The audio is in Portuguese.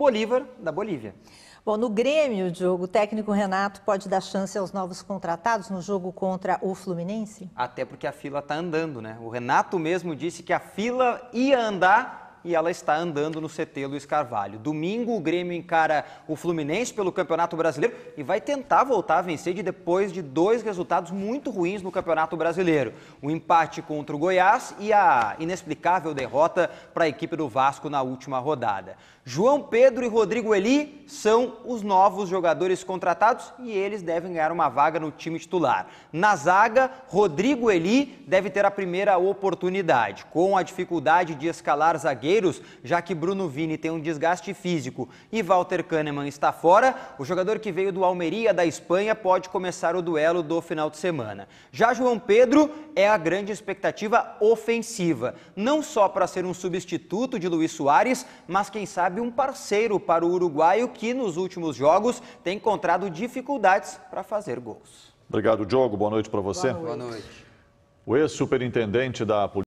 Bolívar da Bolívia. Bom, no Grêmio, Diogo, o técnico Renato pode dar chance aos novos contratados no jogo contra o Fluminense? Até porque a fila está andando, né? O Renato mesmo disse que a fila ia andar e ela está andando no CT Luiz Carvalho. Domingo, o Grêmio encara o Fluminense pelo Campeonato Brasileiro e vai tentar voltar a vencer de depois de dois resultados muito ruins no Campeonato Brasileiro: o empate contra o Goiás e a inexplicável derrota para a equipe do Vasco na última rodada. João Pedro e Rodrigo Eli são os novos jogadores contratados e eles devem ganhar uma vaga no time titular. Na zaga, Rodrigo Eli deve ter a primeira oportunidade. Com a dificuldade de escalar zagueiro, zagueiros, já que Bruno Vini tem um desgaste físico e Walter Kahneman está fora, o jogador que veio do Almeria da Espanha pode começar o duelo do final de semana. Já João Pedro é a grande expectativa ofensiva, não só para ser um substituto de Luiz Soares, mas quem sabe um parceiro para o uruguaio que nos últimos jogos tem encontrado dificuldades para fazer gols. Obrigado, Diogo. Boa noite para você. Boa noite. O ex-superintendente da Polícia